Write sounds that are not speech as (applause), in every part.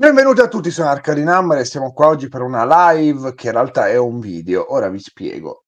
Benvenuti a tutti, sono Arcadin Hammer e siamo qua oggi per una live che in realtà è un video, ora vi spiego.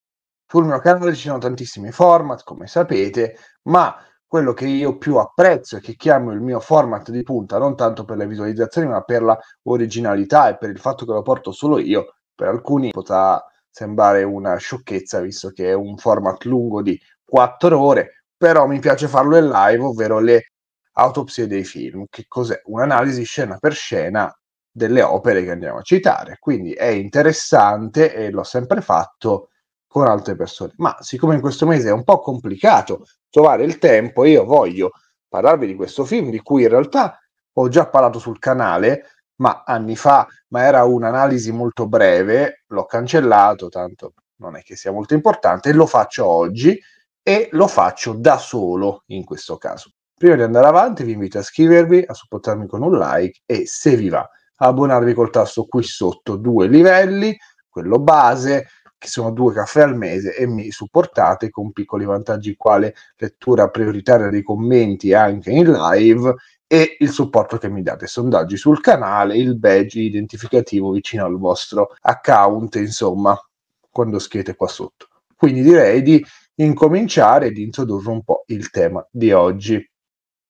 Sul mio canale ci sono tantissimi format, come sapete, ma quello che io più apprezzo e che chiamo il mio format di punta, non tanto per le visualizzazioni, ma per la originalità e per il fatto che lo porto solo io, per alcuni potrà sembrare una sciocchezza, visto che è un format lungo di 4 ore, però mi piace farlo in live, ovvero le Autopsie dei film, che cos'è? Un'analisi scena per scena delle opere che andiamo a citare, quindi è interessante e l'ho sempre fatto con altre persone, ma siccome in questo mese è un po' complicato trovare il tempo, io voglio parlarvi di questo film di cui in realtà ho già parlato sul canale, ma anni fa, ma era un'analisi molto breve, l'ho cancellato, tanto non è che sia molto importante, lo faccio oggi e lo faccio da solo in questo caso. Prima di andare avanti vi invito a iscrivervi, a supportarmi con un like e se vi va a abbonarvi col tasto qui sotto due livelli, quello base che sono due caffè al mese e mi supportate con piccoli vantaggi quale lettura prioritaria dei commenti anche in live e il supporto che mi date, sondaggi sul canale, il badge identificativo vicino al vostro account, insomma, quando scrivete qua sotto. Quindi direi di incominciare e di introdurre un po' il tema di oggi.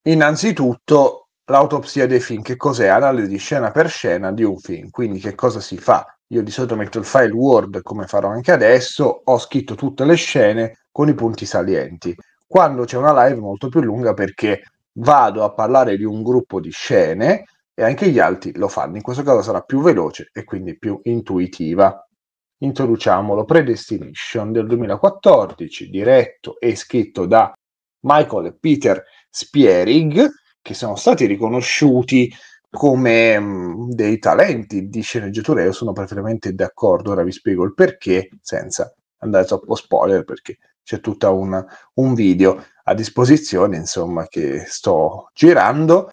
Innanzitutto l'autopsia dei film, che cos'è? Analisi scena per scena di un film, quindi che cosa si fa? Io di solito metto il file Word, come farò anche adesso, ho scritto tutte le scene con i punti salienti. Quando c'è una live molto più lunga perché vado a parlare di un gruppo di scene e anche gli altri lo fanno. In questo caso sarà più veloce e quindi più intuitiva. Introduciamolo, Predestination del 2014, diretto e scritto da Michael e Peter Spierig, che sono stati riconosciuti come mh, mm, dei talenti di sceneggiatura. Io sono perfettamente d'accordo, ora vi spiego il perché, senza andare troppo spoiler, perché c'è tutto un video a disposizione, insomma, che sto girando.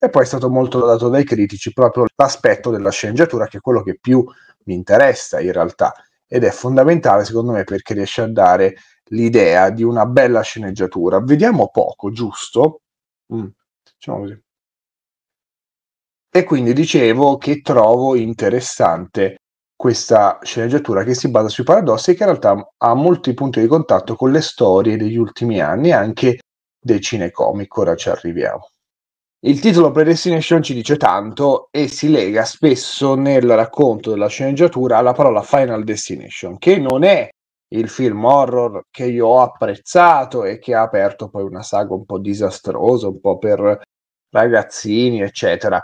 E poi è stato molto dato dai critici proprio l'aspetto della sceneggiatura, che è quello che più mi interessa in realtà, ed è fondamentale secondo me perché riesce a dare l'idea di una bella sceneggiatura. Vediamo poco, giusto? Mm, diciamo così. E quindi dicevo che trovo interessante questa sceneggiatura che si basa sui paradossi e che in realtà ha molti punti di contatto con le storie degli ultimi anni anche dei cinecomic. Ora ci arriviamo. Il titolo Predestination ci dice tanto e si lega spesso nel racconto della sceneggiatura alla parola Final Destination, che non è il film horror che io ho apprezzato e che ha aperto poi una saga un po' disastrosa, un po' per ragazzini, eccetera.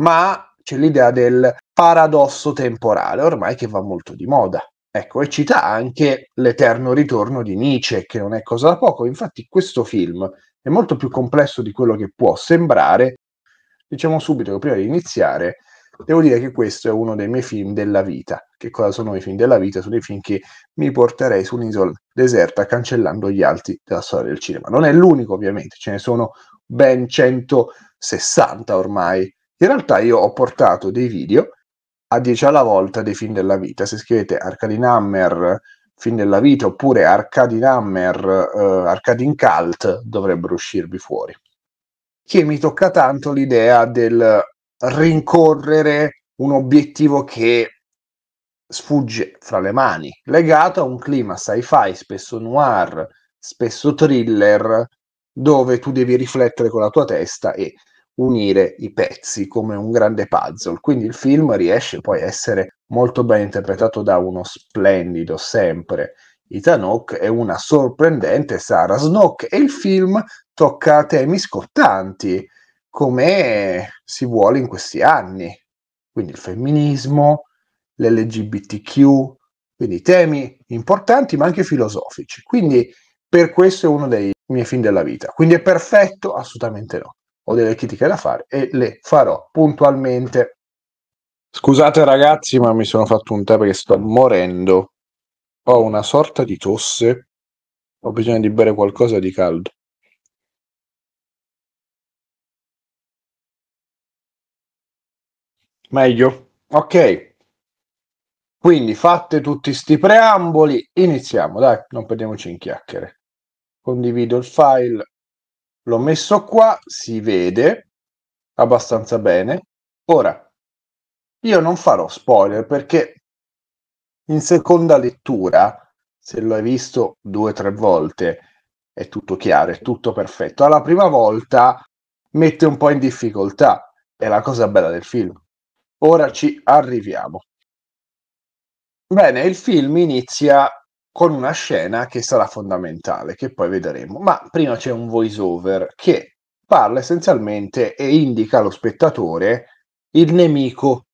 Ma c'è l'idea del paradosso temporale, ormai che va molto di moda. Ecco, e cita anche l'eterno ritorno di Nietzsche, che non è cosa da poco. Infatti questo film è molto più complesso di quello che può sembrare. Diciamo subito che prima di iniziare, devo dire che questo è uno dei miei film della vita che cosa sono i film della vita, sono i film che mi porterei su un'isola deserta cancellando gli alti della storia del cinema. Non è l'unico ovviamente, ce ne sono ben 160 ormai. In realtà io ho portato dei video a 10 alla volta dei film della vita. Se scrivete Arcadin Hammer, film della vita, oppure Arcadin Hammer, eh, Arcadine Cult, dovrebbero uscirvi fuori. Che mi tocca tanto l'idea del rincorrere un obiettivo che sfugge fra le mani, legato a un clima sci-fi, spesso noir, spesso thriller, dove tu devi riflettere con la tua testa e unire i pezzi come un grande puzzle. Quindi il film riesce poi a essere molto ben interpretato da uno splendido sempre Ethan Hawke e una sorprendente Sarah Snook e il film tocca temi scottanti come si vuole in questi anni. Quindi il femminismo, l'LGBTQ, quindi temi importanti ma anche filosofici. Quindi per questo è uno dei miei film della vita. Quindi è perfetto? Assolutamente no. Ho delle critiche da fare e le farò puntualmente. Scusate ragazzi, ma mi sono fatto un tè perché sto morendo. Ho una sorta di tosse. Ho bisogno di bere qualcosa di caldo. Meglio. Ok. Quindi fatte tutti sti preamboli, iniziamo, dai, non perdiamoci in chiacchiere. Condivido il file, l'ho messo qua, si vede abbastanza bene. Ora, io non farò spoiler perché in seconda lettura, se l'hai visto due o tre volte, è tutto chiaro, è tutto perfetto. Alla prima volta mette un po' in difficoltà, è la cosa bella del film. Ora ci arriviamo. Bene, il film inizia con una scena che sarà fondamentale, che poi vedremo, ma prima c'è un voice-over che parla essenzialmente e indica allo spettatore il nemico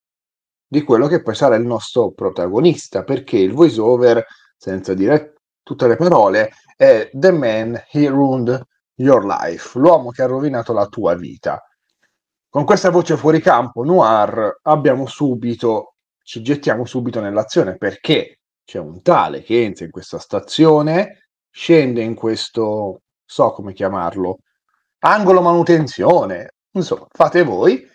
di quello che poi sarà il nostro protagonista, perché il voice-over, senza dire tutte le parole, è The Man He Ruined Your Life, l'uomo che ha rovinato la tua vita. Con questa voce fuori campo, Noir, abbiamo subito ci gettiamo subito nell'azione perché c'è un tale che entra in questa stazione, scende in questo, so come chiamarlo, angolo manutenzione, insomma, fate voi,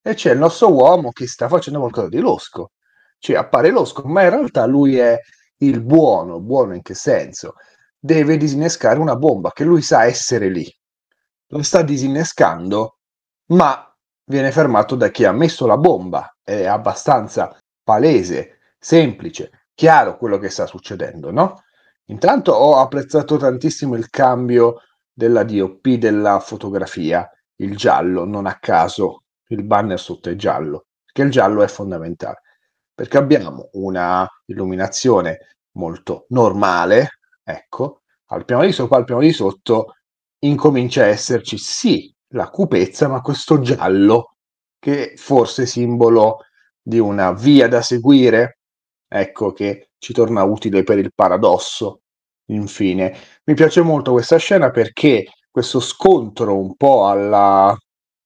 e c'è il nostro uomo che sta facendo qualcosa di losco. Cioè, appare losco, ma in realtà lui è il buono, buono in che senso? Deve disinnescare una bomba che lui sa essere lì. lo sta disinnescando, ma viene fermato da chi ha messo la bomba. È abbastanza palese, semplice, chiaro quello che sta succedendo, no? Intanto ho apprezzato tantissimo il cambio della DOP della fotografia, il giallo, non a caso il banner sotto è giallo, perché il giallo è fondamentale, perché abbiamo una illuminazione molto normale, ecco, al piano di sopra, al piano di sotto incomincia a esserci sì la cupezza, ma questo giallo che forse simbolo di una via da seguire, ecco che ci torna utile per il paradosso. Infine, mi piace molto questa scena perché questo scontro un po' alla,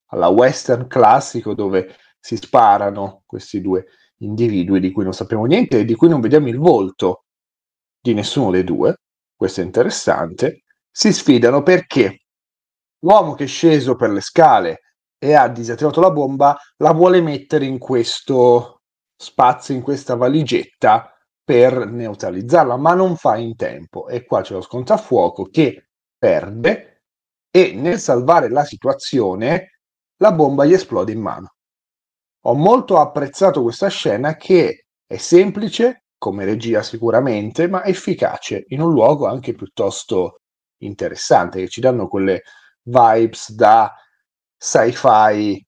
alla western classico dove si sparano questi due individui di cui non sappiamo niente e di cui non vediamo il volto di nessuno dei due, questo è interessante, si sfidano perché l'uomo che è sceso per le scale e ha disattivato la bomba, la vuole mettere in questo spazio, in questa valigetta per neutralizzarla, ma non fa in tempo. E qua c'è lo scontrafuoco che perde e nel salvare la situazione la bomba gli esplode in mano. Ho molto apprezzato questa scena che è semplice, come regia sicuramente, ma efficace in un luogo anche piuttosto interessante, che ci danno quelle vibes da sci-fi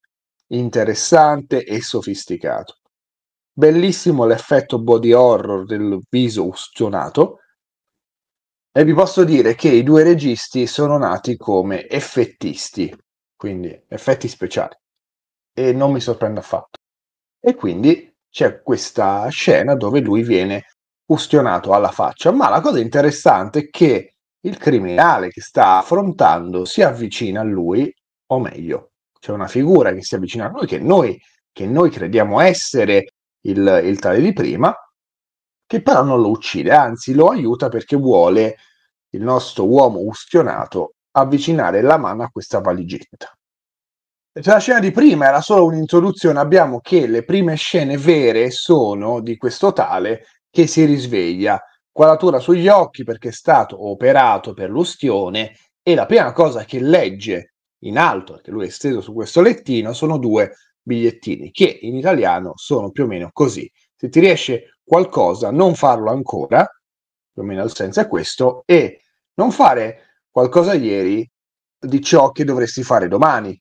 interessante e sofisticato. Bellissimo l'effetto body horror del viso ustionato e vi posso dire che i due registi sono nati come effettisti, quindi effetti speciali e non mi sorprende affatto. E quindi c'è questa scena dove lui viene ustionato alla faccia, ma la cosa interessante è che il criminale che sta affrontando si avvicina a lui o meglio, c'è una figura che si avvicina a noi, che noi, che noi crediamo essere il, il tale di prima, che però non lo uccide, anzi lo aiuta perché vuole il nostro uomo ustionato avvicinare la mano a questa valigetta. Cioè la scena di prima era solo un'introduzione, abbiamo che le prime scene vere sono di questo tale che si risveglia, quadratura sugli occhi perché è stato operato per l'ustione e la prima cosa che legge in alto, perché lui è steso su questo lettino, sono due bigliettini che in italiano sono più o meno così. Se ti riesce qualcosa, non farlo ancora, più o meno il senso è questo, e non fare qualcosa ieri di ciò che dovresti fare domani.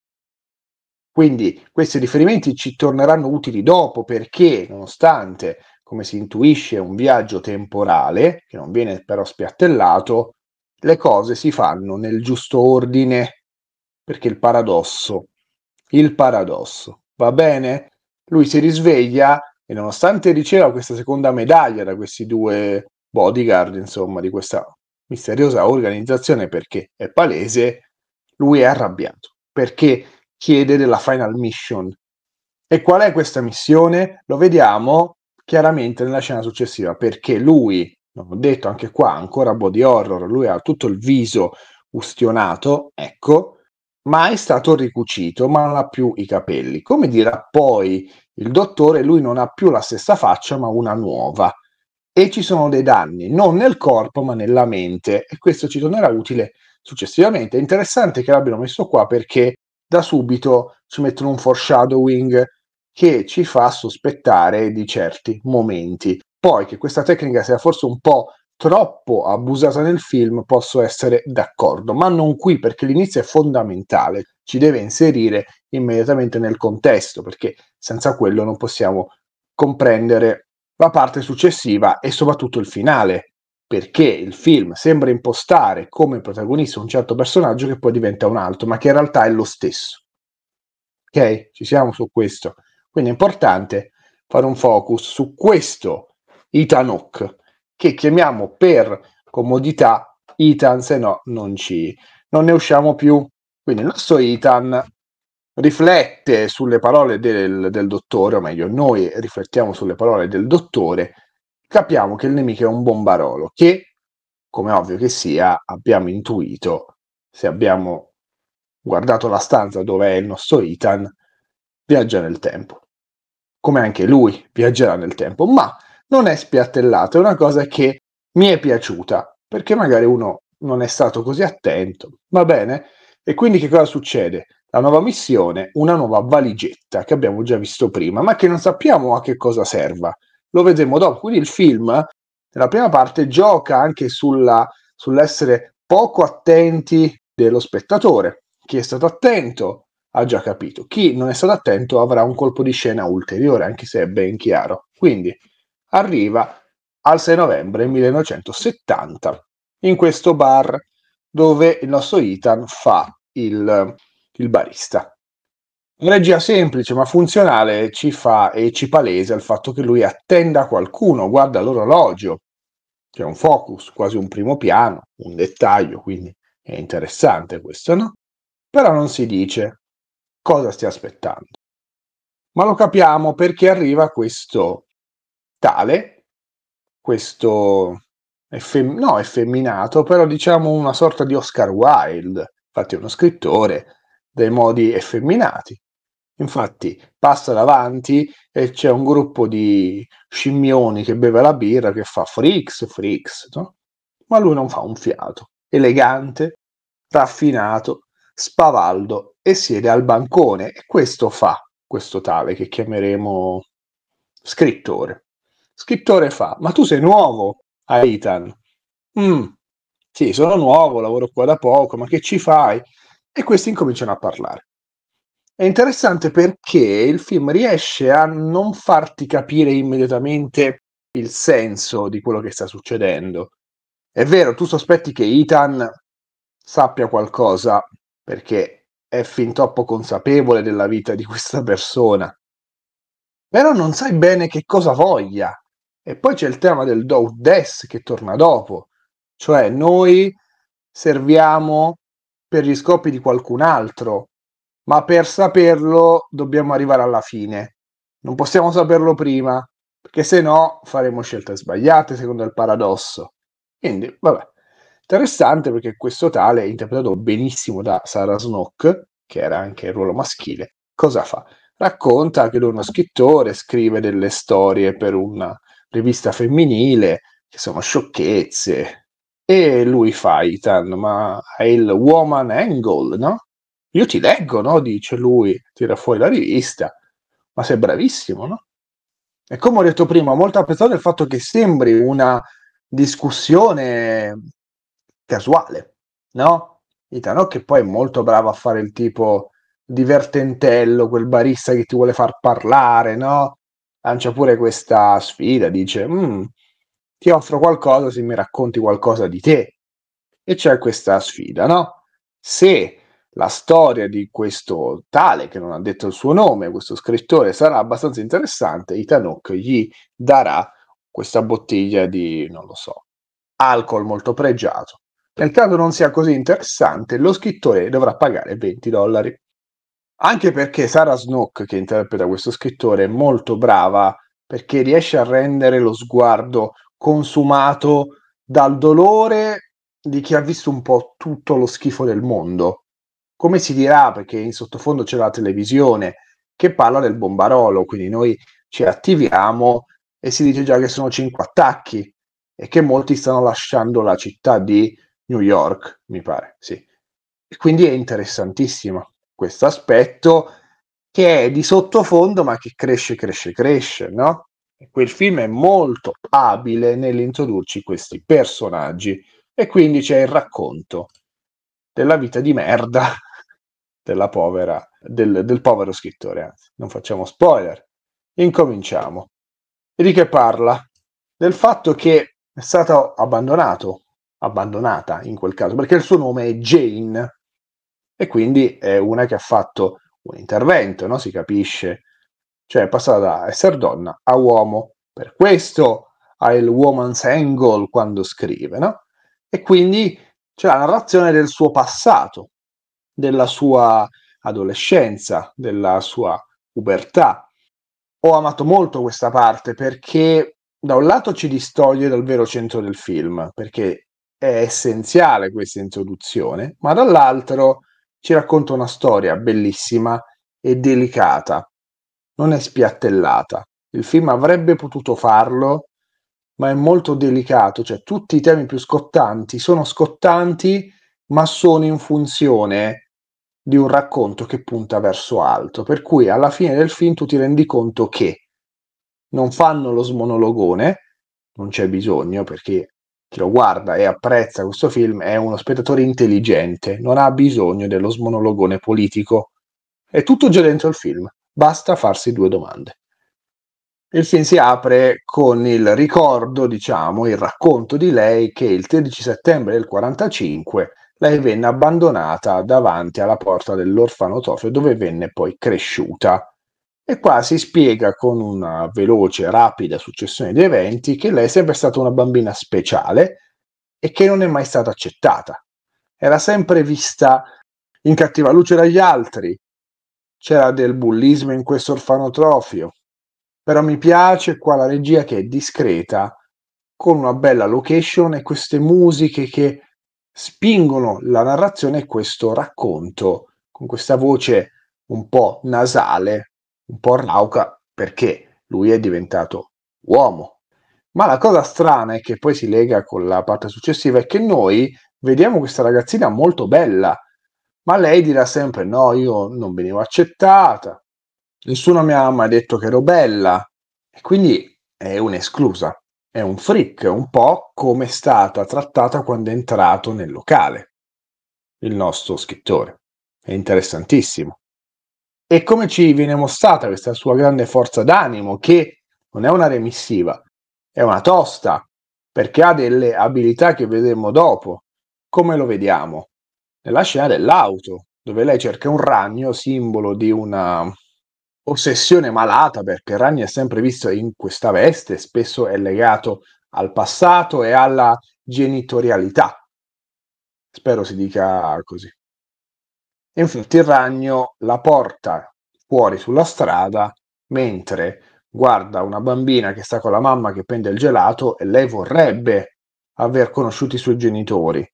Quindi questi riferimenti ci torneranno utili dopo perché, nonostante, come si intuisce, un viaggio temporale, che non viene però spiattellato, le cose si fanno nel giusto ordine perché il paradosso, il paradosso, va bene? Lui si risveglia e nonostante riceva questa seconda medaglia da questi due bodyguard, insomma, di questa misteriosa organizzazione, perché è palese, lui è arrabbiato, perché chiede della final mission. E qual è questa missione? Lo vediamo chiaramente nella scena successiva, perché lui, ho detto anche qua, ancora body horror, lui ha tutto il viso ustionato, ecco, ma è stato ricucito, ma non ha più i capelli. Come dirà poi il dottore, lui non ha più la stessa faccia, ma una nuova. E ci sono dei danni, non nel corpo, ma nella mente. E questo ci tornerà utile successivamente. È interessante che l'abbiano messo qua perché da subito ci mettono un foreshadowing che ci fa sospettare di certi momenti. Poi che questa tecnica sia forse un po' troppo abusata nel film posso essere d'accordo, ma non qui perché l'inizio è fondamentale, ci deve inserire immediatamente nel contesto perché senza quello non possiamo comprendere la parte successiva e soprattutto il finale, perché il film sembra impostare come protagonista un certo personaggio che poi diventa un altro, ma che in realtà è lo stesso. Ok? Ci siamo su questo. Quindi è importante fare un focus su questo Itanok che chiamiamo per comodità Itan, se no non ci non ne usciamo più. Quindi il nostro Itan riflette sulle parole del, del dottore, o meglio, noi riflettiamo sulle parole del dottore, capiamo che il nemico è un bombarolo, che, come ovvio che sia, abbiamo intuito, se abbiamo guardato la stanza dove è il nostro Itan, viaggia nel tempo, come anche lui viaggerà nel tempo, ma non è spiattellata, è una cosa che mi è piaciuta, perché magari uno non è stato così attento, va bene? E quindi che cosa succede? La nuova missione, una nuova valigetta che abbiamo già visto prima, ma che non sappiamo a che cosa serva. Lo vedremo dopo. Quindi il film, nella prima parte, gioca anche sulla, sull'essere poco attenti dello spettatore. Chi è stato attento ha già capito. Chi non è stato attento avrà un colpo di scena ulteriore, anche se è ben chiaro. Quindi arriva al 6 novembre 1970 in questo bar dove il nostro Ethan fa il, il barista. Regia semplice ma funzionale ci fa e ci palese il fatto che lui attenda qualcuno, guarda l'orologio, c'è un focus, quasi un primo piano, un dettaglio, quindi è interessante questo, no? Però non si dice cosa stia aspettando. Ma lo capiamo perché arriva questo tale, questo effem- no, effeminato, però diciamo una sorta di Oscar Wilde, infatti è uno scrittore dei modi effeminati. Infatti passa davanti e c'è un gruppo di scimmioni che beve la birra che fa freaks, freaks, no? ma lui non fa un fiato. Elegante, raffinato, spavaldo e siede al bancone e questo fa questo tale che chiameremo scrittore scrittore fa, ma tu sei nuovo a Ethan? Mm, sì, sono nuovo, lavoro qua da poco, ma che ci fai? E questi incominciano a parlare. È interessante perché il film riesce a non farti capire immediatamente il senso di quello che sta succedendo. È vero, tu sospetti che Ethan sappia qualcosa perché è fin troppo consapevole della vita di questa persona, però non sai bene che cosa voglia e poi c'è il tema del do des che torna dopo, cioè noi serviamo per gli scopi di qualcun altro, ma per saperlo dobbiamo arrivare alla fine. Non possiamo saperlo prima, perché se no faremo scelte sbagliate secondo il paradosso. Quindi, vabbè, interessante perché questo tale è interpretato benissimo da Sarah Snook, che era anche il ruolo maschile. Cosa fa? Racconta che uno scrittore, scrive delle storie per una rivista femminile, che sono sciocchezze. E lui fa Ethan, ma è il woman angle, no? Io ti leggo, no? Dice lui, tira fuori la rivista. Ma sei bravissimo, no? E come ho detto prima, ho molto apprezzato il fatto che sembri una discussione casuale, no? Itano che poi è molto bravo a fare il tipo divertentello, quel barista che ti vuole far parlare, no? lancia pure questa sfida, dice mm, ti offro qualcosa se mi racconti qualcosa di te. E c'è questa sfida, no? Se la storia di questo tale, che non ha detto il suo nome, questo scrittore, sarà abbastanza interessante, Itanok gli darà questa bottiglia di, non lo so, alcol molto pregiato. Nel caso non sia così interessante, lo scrittore dovrà pagare 20 dollari. Anche perché Sara Snook, che interpreta questo scrittore, è molto brava perché riesce a rendere lo sguardo consumato dal dolore di chi ha visto un po' tutto lo schifo del mondo. Come si dirà, perché in sottofondo c'è la televisione che parla del bombarolo, quindi noi ci attiviamo e si dice già che sono cinque attacchi e che molti stanno lasciando la città di New York, mi pare, sì. E quindi è interessantissima questo aspetto che è di sottofondo ma che cresce, cresce, cresce, no? E quel film è molto abile nell'introdurci questi personaggi e quindi c'è il racconto della vita di merda (laughs) della povera, del, del povero scrittore, anzi, non facciamo spoiler. Incominciamo. E di che parla? Del fatto che è stato abbandonato, abbandonata in quel caso, perché il suo nome è Jane, e quindi è una che ha fatto un intervento, no? si capisce, cioè è passata da essere donna a uomo, per questo ha il woman's angle quando scrive, no? e quindi c'è la narrazione del suo passato, della sua adolescenza, della sua pubertà. Ho amato molto questa parte perché da un lato ci distoglie dal vero centro del film, perché è essenziale questa introduzione, ma dall'altro ci racconta una storia bellissima e delicata, non è spiattellata. Il film avrebbe potuto farlo, ma è molto delicato, cioè tutti i temi più scottanti sono scottanti, ma sono in funzione di un racconto che punta verso alto, per cui alla fine del film tu ti rendi conto che non fanno lo smonologone, non c'è bisogno perché che lo guarda e apprezza questo film è uno spettatore intelligente, non ha bisogno dello smonologone politico. È tutto già dentro il film, basta farsi due domande. Il film si apre con il ricordo, diciamo, il racconto di lei che il 13 settembre del 45 lei venne abbandonata davanti alla porta dell'orfanotofio dove venne poi cresciuta. E qua si spiega con una veloce, rapida successione di eventi che lei è sempre stata una bambina speciale e che non è mai stata accettata. Era sempre vista in cattiva luce dagli altri. C'era del bullismo in questo orfanotrofio. Però mi piace qua la regia che è discreta, con una bella location e queste musiche che spingono la narrazione e questo racconto con questa voce un po' nasale, un po' rauca perché lui è diventato uomo. Ma la cosa strana è che poi si lega con la parte successiva è che noi vediamo questa ragazzina molto bella, ma lei dirà sempre no, io non venivo accettata, nessuno mi ha mai detto che ero bella, e quindi è un'esclusa, è un freak, un po' come è stata trattata quando è entrato nel locale il nostro scrittore. È interessantissimo e come ci viene mostrata questa sua grande forza d'animo, che non è una remissiva, è una tosta, perché ha delle abilità che vedremo dopo. Come lo vediamo? Nella scena dell'auto, dove lei cerca un ragno, simbolo di una ossessione malata, perché il ragno è sempre visto in questa veste, spesso è legato al passato e alla genitorialità. Spero si dica così. E infatti il ragno la porta fuori sulla strada mentre guarda una bambina che sta con la mamma che prende il gelato e lei vorrebbe aver conosciuto i suoi genitori,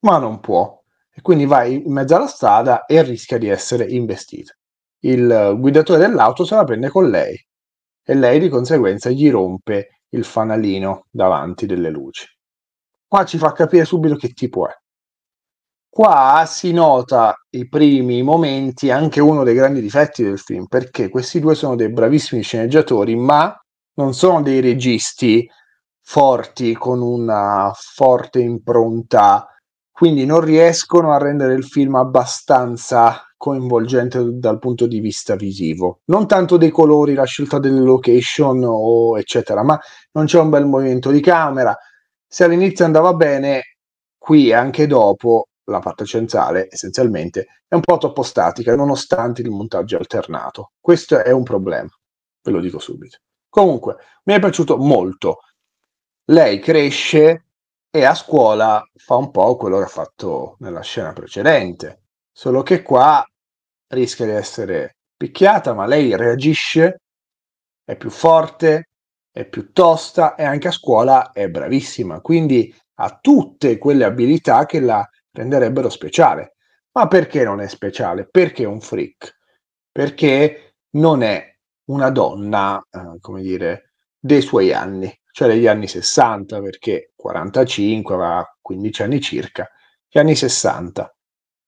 ma non può. E quindi va in mezzo alla strada e rischia di essere investita. Il guidatore dell'auto se la prende con lei e lei di conseguenza gli rompe il fanalino davanti delle luci. Qua ci fa capire subito che tipo è qua si nota i primi momenti, anche uno dei grandi difetti del film, perché questi due sono dei bravissimi sceneggiatori, ma non sono dei registi forti con una forte impronta, quindi non riescono a rendere il film abbastanza coinvolgente dal punto di vista visivo. Non tanto dei colori, la scelta delle location o eccetera, ma non c'è un bel movimento di camera. Se all'inizio andava bene, qui anche dopo la parte centrale essenzialmente è un po' troppo statica nonostante il montaggio alternato. Questo è un problema, ve lo dico subito. Comunque, mi è piaciuto molto. Lei cresce e a scuola fa un po' quello che ha fatto nella scena precedente, solo che qua rischia di essere picchiata, ma lei reagisce, è più forte, è più tosta e anche a scuola è bravissima, quindi ha tutte quelle abilità che la renderebbero speciale. Ma perché non è speciale? Perché è un freak? Perché non è una donna, eh, come dire, dei suoi anni, cioè degli anni 60, perché 45, aveva 15 anni circa, gli anni 60.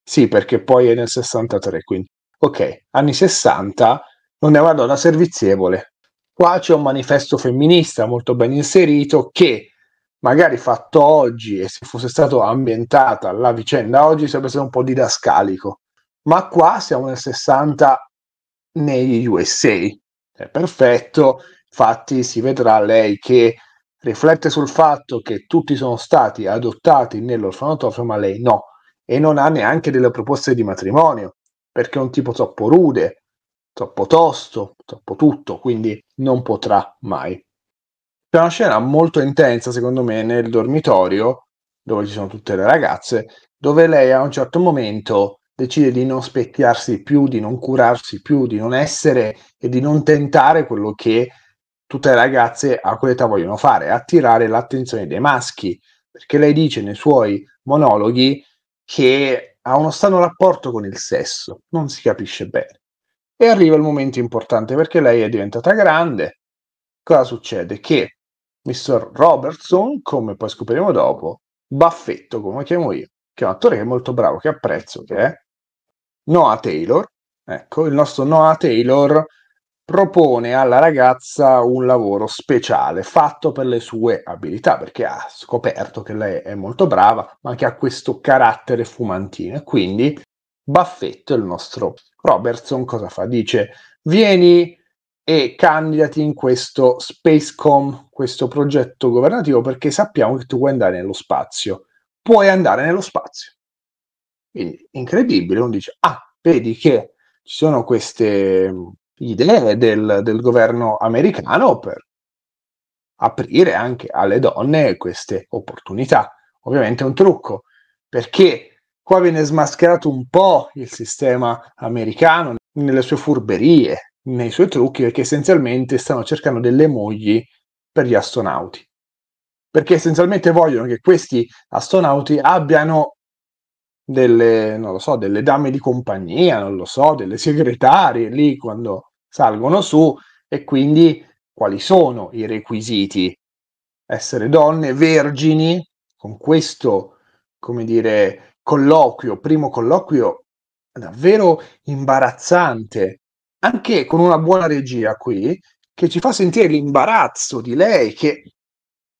Sì, perché poi è nel 63, quindi. Ok, anni 60, non è una donna servizievole. Qua c'è un manifesto femminista molto ben inserito che magari fatto oggi e se fosse stato ambientata la vicenda oggi sarebbe stato un po' didascalico. Ma qua siamo nel 60 negli USA. È perfetto, infatti si vedrà lei che riflette sul fatto che tutti sono stati adottati nell'orfanotrofio, ma lei no, e non ha neanche delle proposte di matrimonio, perché è un tipo troppo rude, troppo tosto, troppo tutto, quindi non potrà mai. C'è una scena molto intensa, secondo me, nel dormitorio, dove ci sono tutte le ragazze, dove lei a un certo momento decide di non specchiarsi più, di non curarsi più, di non essere e di non tentare quello che tutte le ragazze a quell'età vogliono fare, attirare l'attenzione dei maschi, perché lei dice nei suoi monologhi che ha uno strano rapporto con il sesso, non si capisce bene. E arriva il momento importante perché lei è diventata grande. Cosa succede? Che Mr. Robertson, come poi scopriremo dopo, Baffetto, come chiamo io, che è un attore che è molto bravo, che apprezzo, che è Noah Taylor. Ecco, il nostro Noah Taylor propone alla ragazza un lavoro speciale fatto per le sue abilità, perché ha scoperto che lei è molto brava, ma che ha questo carattere fumantino. E Quindi Baffetto, il nostro Robertson, cosa fa? Dice, vieni e candidati in questo Spacecom, questo progetto governativo, perché sappiamo che tu puoi andare nello spazio. Puoi andare nello spazio. Quindi incredibile, uno dice, ah, vedi che ci sono queste mm, idee del, del governo americano per aprire anche alle donne queste opportunità. Ovviamente è un trucco, perché qua viene smascherato un po' il sistema americano nelle sue furberie, nei suoi trucchi perché essenzialmente stanno cercando delle mogli per gli astronauti. Perché essenzialmente vogliono che questi astronauti abbiano delle, non lo so, delle dame di compagnia, non lo so, delle segretarie lì quando salgono su e quindi quali sono i requisiti? Essere donne, vergini, con questo, come dire, colloquio, primo colloquio davvero imbarazzante anche con una buona regia qui, che ci fa sentire l'imbarazzo di lei, che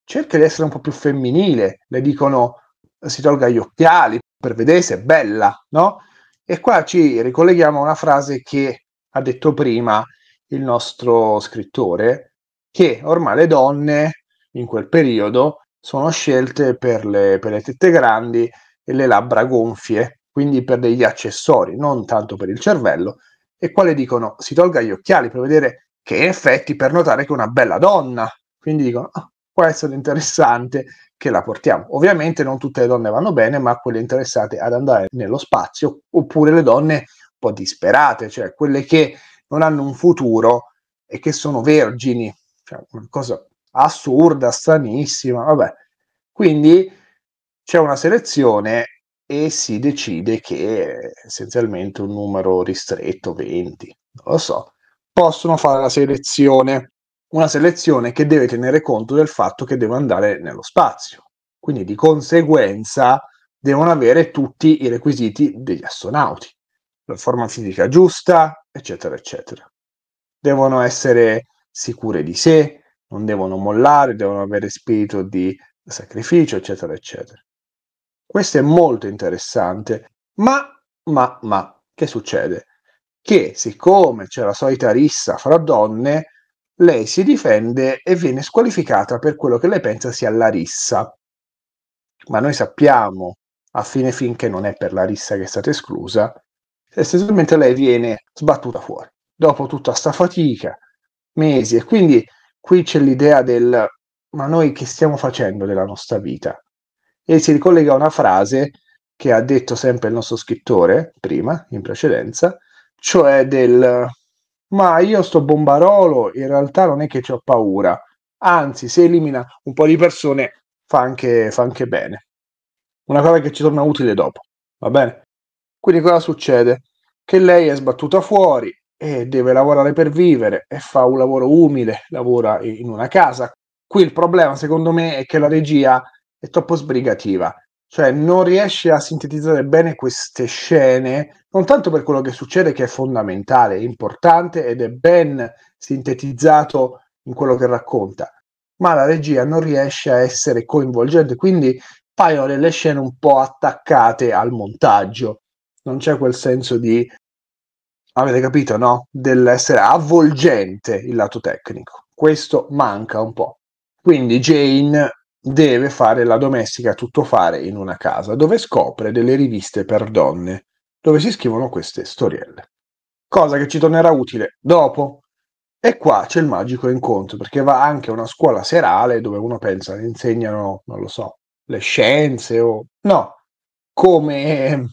cerca di essere un po' più femminile, le dicono si tolga gli occhiali per vedere se è bella, no? E qua ci ricolleghiamo a una frase che ha detto prima il nostro scrittore, che ormai le donne in quel periodo sono scelte per le, per le tette grandi e le labbra gonfie, quindi per degli accessori, non tanto per il cervello, e quale dicono si tolga gli occhiali per vedere che effetti per notare che è una bella donna. Quindi dicono ah, può essere interessante che la portiamo. Ovviamente non tutte le donne vanno bene, ma quelle interessate ad andare nello spazio oppure le donne un po' disperate, cioè quelle che non hanno un futuro e che sono vergini, cioè una cosa assurda, stranissima, vabbè. Quindi c'è una selezione e si decide che essenzialmente un numero ristretto, 20, non lo so, possono fare la selezione, una selezione che deve tenere conto del fatto che devono andare nello spazio, quindi di conseguenza devono avere tutti i requisiti degli astronauti, la forma fisica giusta, eccetera, eccetera. Devono essere sicure di sé, non devono mollare, devono avere spirito di sacrificio, eccetera, eccetera. Questo è molto interessante, ma, ma, ma, che succede? Che siccome c'è la solita rissa fra donne, lei si difende e viene squalificata per quello che lei pensa sia la rissa. Ma noi sappiamo, a fine finché non è per la rissa che è stata esclusa, essenzialmente lei viene sbattuta fuori. Dopo tutta sta fatica, mesi, e quindi qui c'è l'idea del ma noi che stiamo facendo della nostra vita? e si ricollega a una frase che ha detto sempre il nostro scrittore prima, in precedenza, cioè del ma io sto bombarolo, in realtà non è che ho paura, anzi se elimina un po' di persone fa anche, fa anche bene. Una cosa che ci torna utile dopo, va bene? Quindi cosa succede? Che lei è sbattuta fuori e deve lavorare per vivere e fa un lavoro umile, lavora in una casa. Qui il problema secondo me è che la regia è troppo sbrigativa, cioè non riesce a sintetizzare bene queste scene, non tanto per quello che succede, che è fondamentale, è importante ed è ben sintetizzato in quello che racconta, ma la regia non riesce a essere coinvolgente, quindi paiono delle scene un po' attaccate al montaggio, non c'è quel senso di avete capito, no? Dell'essere avvolgente il lato tecnico. Questo manca un po'. Quindi Jane deve fare la domestica a tutto fare in una casa, dove scopre delle riviste per donne, dove si scrivono queste storielle. Cosa che ci tornerà utile dopo. E qua c'è il magico incontro, perché va anche a una scuola serale dove uno pensa insegnano, non lo so, le scienze o... No, come,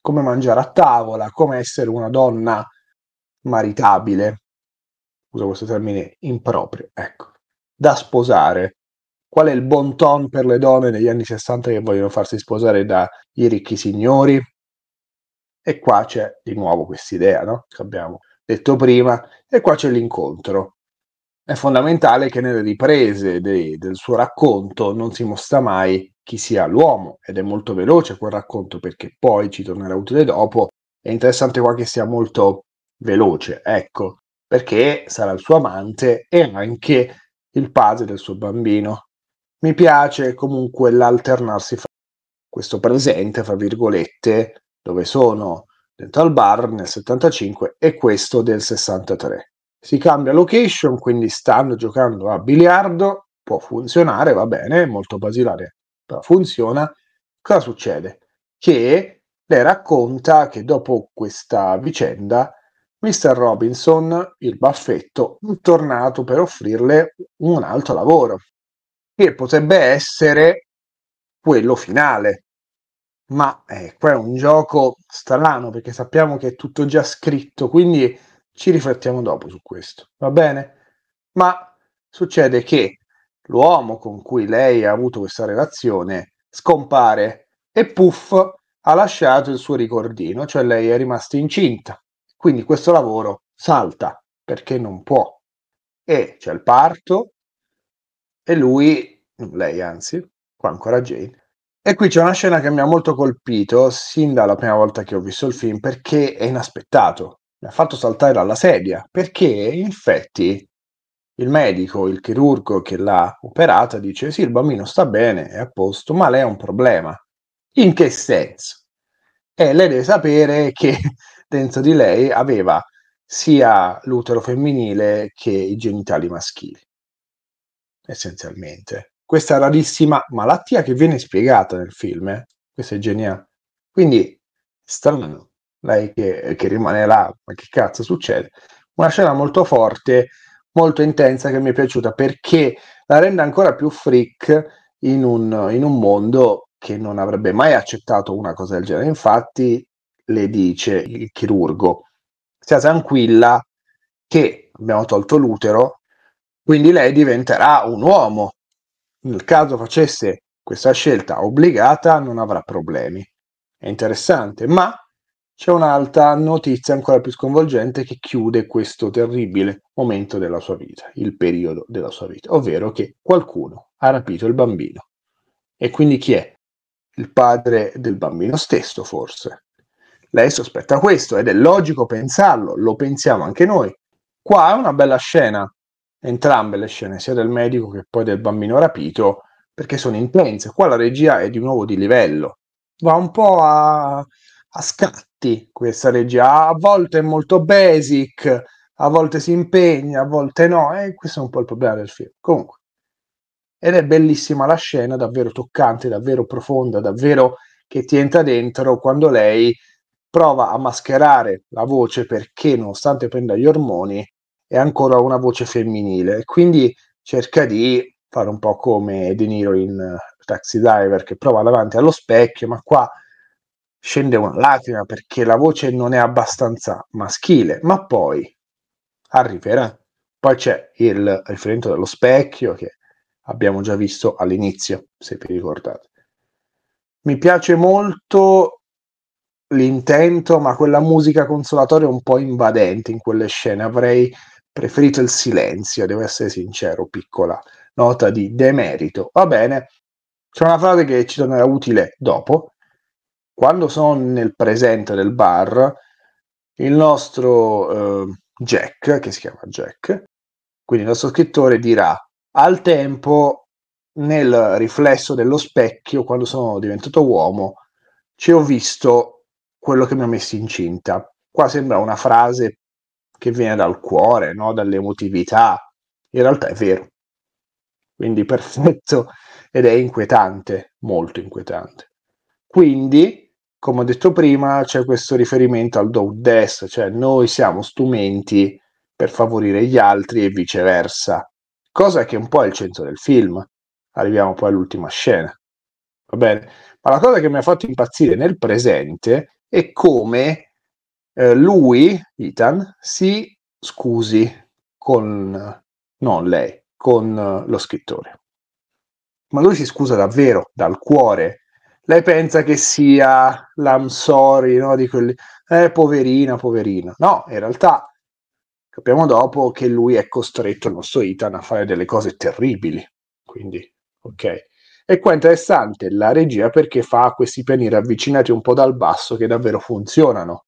come mangiare a tavola, come essere una donna maritabile, uso questo termine improprio, ecco, da sposare qual è il bon ton per le donne negli anni 60 che vogliono farsi sposare dai ricchi signori? E qua c'è di nuovo questa idea no? che abbiamo detto prima, e qua c'è l'incontro. È fondamentale che nelle riprese de- del suo racconto non si mostra mai chi sia l'uomo, ed è molto veloce quel racconto perché poi ci tornerà utile dopo. È interessante qua che sia molto veloce, ecco, perché sarà il suo amante e anche il padre del suo bambino, mi piace comunque l'alternarsi fra questo presente, fra virgolette, dove sono dentro al bar nel 75 e questo del 63. Si cambia location, quindi stanno giocando a biliardo, può funzionare, va bene, molto basilare, però funziona. Cosa succede? Che lei racconta che dopo questa vicenda Mr. Robinson, il baffetto, è tornato per offrirle un altro lavoro che potrebbe essere quello finale. Ma eh, qua è un gioco strano perché sappiamo che è tutto già scritto, quindi ci riflettiamo dopo su questo, va bene? Ma succede che l'uomo con cui lei ha avuto questa relazione scompare e puff ha lasciato il suo ricordino, cioè lei è rimasta incinta. Quindi questo lavoro salta perché non può. E c'è il parto, e lui, lei anzi, qua ancora Jane. E qui c'è una scena che mi ha molto colpito sin dalla prima volta che ho visto il film perché è inaspettato, mi ha fatto saltare dalla sedia, perché in effetti il medico, il chirurgo che l'ha operata dice sì, il bambino sta bene, è a posto, ma lei ha un problema. In che senso? E lei deve sapere che (laughs) dentro di lei aveva sia l'utero femminile che i genitali maschili essenzialmente. Questa rarissima malattia che viene spiegata nel film, eh? questo è geniale. Quindi, strano, lei che, che rimane là, ma che cazzo succede? Una scena molto forte, molto intensa, che mi è piaciuta perché la rende ancora più freak in un, in un mondo che non avrebbe mai accettato una cosa del genere. Infatti, le dice il chirurgo: Stia tranquilla che abbiamo tolto l'utero, quindi lei diventerà un uomo. Nel caso facesse questa scelta obbligata non avrà problemi. È interessante, ma c'è un'altra notizia ancora più sconvolgente che chiude questo terribile momento della sua vita, il periodo della sua vita, ovvero che qualcuno ha rapito il bambino. E quindi chi è? Il padre del bambino stesso, forse. Lei sospetta questo ed è logico pensarlo, lo pensiamo anche noi. Qua è una bella scena entrambe le scene, sia del medico che poi del bambino rapito, perché sono intense. Qua la regia è di nuovo di livello, va un po' a, a scatti questa regia, a volte è molto basic, a volte si impegna, a volte no, e eh, questo è un po' il problema del film. Comunque, ed è bellissima la scena, davvero toccante, davvero profonda, davvero che ti entra dentro quando lei prova a mascherare la voce perché nonostante prenda gli ormoni è ancora una voce femminile. Quindi cerca di fare un po' come De Niro in uh, Taxi Driver che prova davanti allo specchio, ma qua scende una lacrima perché la voce non è abbastanza maschile, ma poi arriverà. Poi c'è il riferimento dello specchio che abbiamo già visto all'inizio, se vi ricordate. Mi piace molto l'intento, ma quella musica consolatoria è un po' invadente in quelle scene. Avrei preferito il silenzio, devo essere sincero, piccola nota di demerito. Va bene, c'è una frase che ci tornerà utile dopo. Quando sono nel presente del bar, il nostro eh, Jack, che si chiama Jack, quindi il nostro scrittore dirà al tempo nel riflesso dello specchio, quando sono diventato uomo, ci ho visto quello che mi ha messo incinta. Qua sembra una frase che viene dal cuore, no? dall'emotività, in realtà è vero. Quindi perfetto (laughs) ed è inquietante, molto inquietante. Quindi, come ho detto prima, c'è questo riferimento al do des, cioè noi siamo strumenti per favorire gli altri e viceversa, cosa che un po' è il centro del film. Arriviamo poi all'ultima scena. Va bene? Ma la cosa che mi ha fatto impazzire nel presente è come eh, lui, Ethan, si scusi con, non lei, con eh, lo scrittore. Ma lui si scusa davvero, dal cuore. Lei pensa che sia l'amsori, no? Di quelli, eh, poverina, poverina. No, in realtà capiamo dopo che lui è costretto, il nostro Ethan, a fare delle cose terribili. Quindi, ok. E qua è interessante la regia perché fa questi piani ravvicinati un po' dal basso che davvero funzionano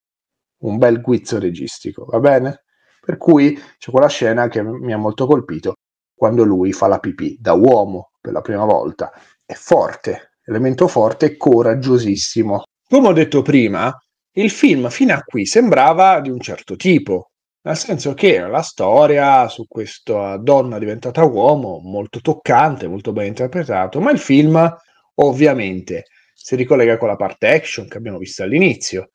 un bel guizzo registico, va bene? Per cui c'è quella scena che mi ha molto colpito quando lui fa la pipì da uomo per la prima volta. È forte, elemento forte e coraggiosissimo. Come ho detto prima, il film fino a qui sembrava di un certo tipo, nel senso che la storia su questa donna diventata uomo molto toccante, molto ben interpretato, ma il film ovviamente si ricollega con la parte action che abbiamo visto all'inizio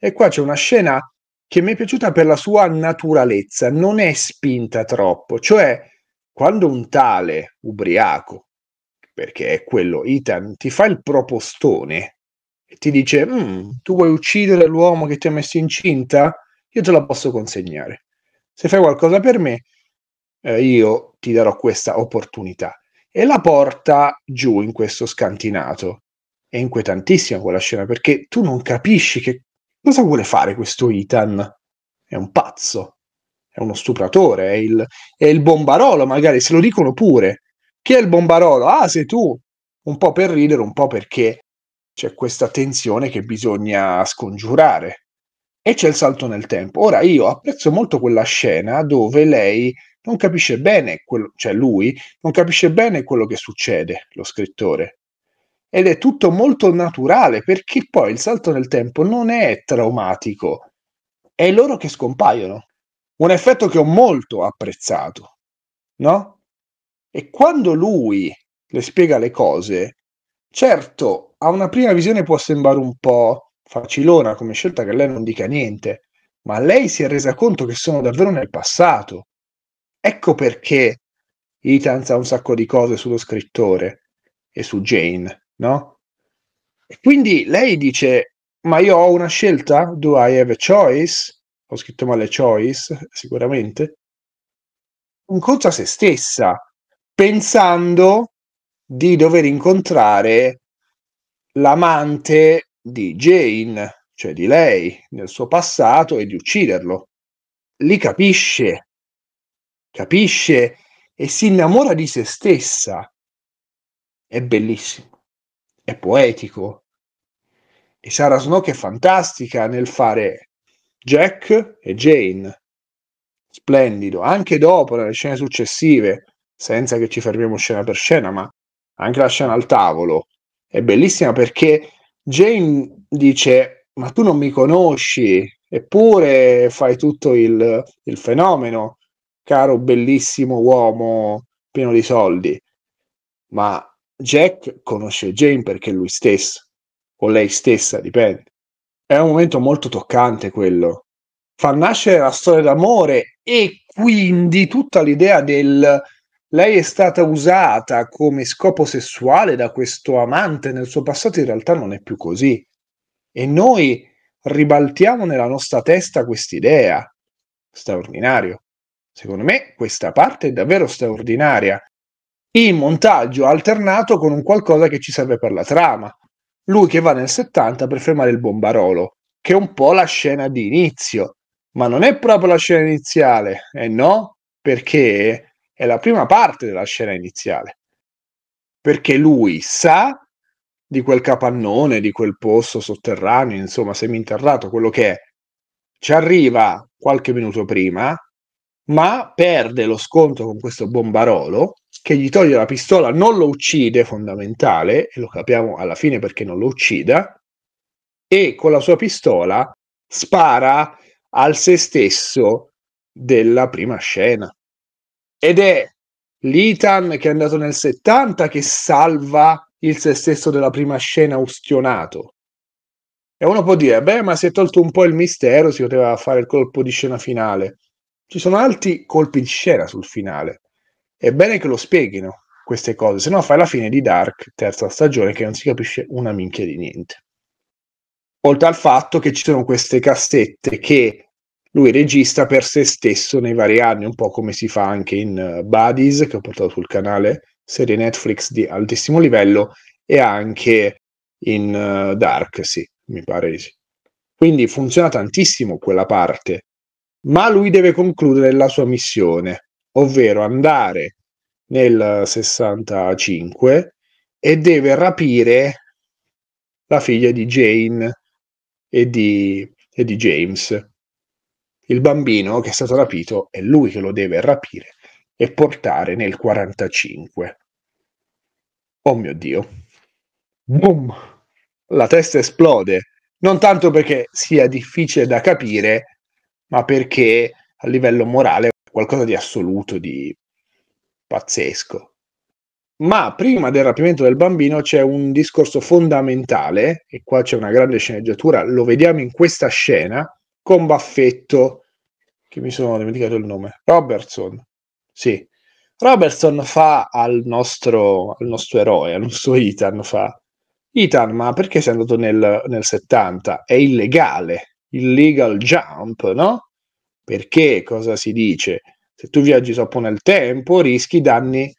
e qua c'è una scena che mi è piaciuta per la sua naturalezza, non è spinta troppo, cioè quando un tale ubriaco, perché è quello Ethan, ti fa il propostone e ti dice mm, tu vuoi uccidere l'uomo che ti ha messo incinta? Io te la posso consegnare. Se fai qualcosa per me, eh, io ti darò questa opportunità. E la porta giù in questo scantinato. È inquietantissima quella scena perché tu non capisci che Cosa vuole fare questo Ethan? È un pazzo, è uno stupratore, è il, è il bombarolo, magari se lo dicono pure. Chi è il bombarolo? Ah, sei tu! Un po' per ridere, un po' perché c'è questa tensione che bisogna scongiurare. E c'è il salto nel tempo. Ora, io apprezzo molto quella scena dove lei non capisce bene, quello, cioè lui, non capisce bene quello che succede, lo scrittore ed è tutto molto naturale perché poi il salto nel tempo non è traumatico, è loro che scompaiono. Un effetto che ho molto apprezzato, no? E quando lui le spiega le cose, certo, a una prima visione può sembrare un po' facilona come scelta che lei non dica niente, ma lei si è resa conto che sono davvero nel passato. Ecco perché Ethan sa un sacco di cose sullo scrittore e su Jane no? quindi lei dice, ma io ho una scelta? Do I have a choice? Ho scritto male choice, sicuramente. Un conto a se stessa, pensando di dover incontrare l'amante di Jane, cioè di lei, nel suo passato e di ucciderlo. Lì capisce, capisce e si innamora di se stessa. È bellissimo è poetico. E Sarah Snoke è fantastica nel fare Jack e Jane. Splendido. Anche dopo, nelle scene successive, senza che ci fermiamo scena per scena, ma anche la scena al tavolo è bellissima perché Jane dice: Ma tu non mi conosci, eppure fai tutto il, il fenomeno, caro bellissimo uomo pieno di soldi. Ma Jack conosce Jane perché lui stesso, o lei stessa, dipende. È un momento molto toccante quello. Fa nascere la storia d'amore e quindi tutta l'idea del lei è stata usata come scopo sessuale da questo amante nel suo passato in realtà non è più così. E noi ribaltiamo nella nostra testa quest'idea. Straordinario. Secondo me questa parte è davvero straordinaria il montaggio alternato con un qualcosa che ci serve per la trama. Lui che va nel 70 per fermare il bombarolo, che è un po' la scena di inizio, ma non è proprio la scena iniziale, e eh no, perché è la prima parte della scena iniziale. Perché lui sa di quel capannone, di quel posto sotterraneo, insomma, seminterrato, quello che è. Ci arriva qualche minuto prima, ma perde lo sconto con questo bombarolo che gli toglie la pistola, non lo uccide, fondamentale, e lo capiamo alla fine perché non lo uccida, e con la sua pistola spara al se stesso della prima scena. Ed è l'Itan che è andato nel 70 che salva il se stesso della prima scena ustionato. E uno può dire, beh, ma si è tolto un po' il mistero, si poteva fare il colpo di scena finale. Ci sono altri colpi di scena sul finale. È bene che lo spieghino queste cose, se no fai la fine di Dark, terza stagione, che non si capisce una minchia di niente. Oltre al fatto che ci sono queste cassette che lui regista per se stesso nei vari anni, un po' come si fa anche in eh, Buddies, che ho portato sul canale, serie Netflix di altissimo livello, e anche in eh, Dark, sì, mi pare sì. Quindi funziona tantissimo quella parte, ma lui deve concludere la sua missione ovvero andare nel 65 e deve rapire la figlia di Jane e di, e di James. Il bambino che è stato rapito è lui che lo deve rapire e portare nel 45. Oh mio Dio. Boom! La testa esplode, non tanto perché sia difficile da capire, ma perché a livello morale qualcosa di assoluto, di pazzesco. Ma prima del rapimento del bambino c'è un discorso fondamentale, e qua c'è una grande sceneggiatura, lo vediamo in questa scena, con Baffetto, che mi sono dimenticato il nome, Robertson, sì. Robertson fa al nostro, al nostro eroe, al nostro Ethan, fa Ethan, ma perché sei andato nel, nel 70? È illegale, illegal jump, no? Perché cosa si dice? Se tu viaggi troppo nel tempo rischi danni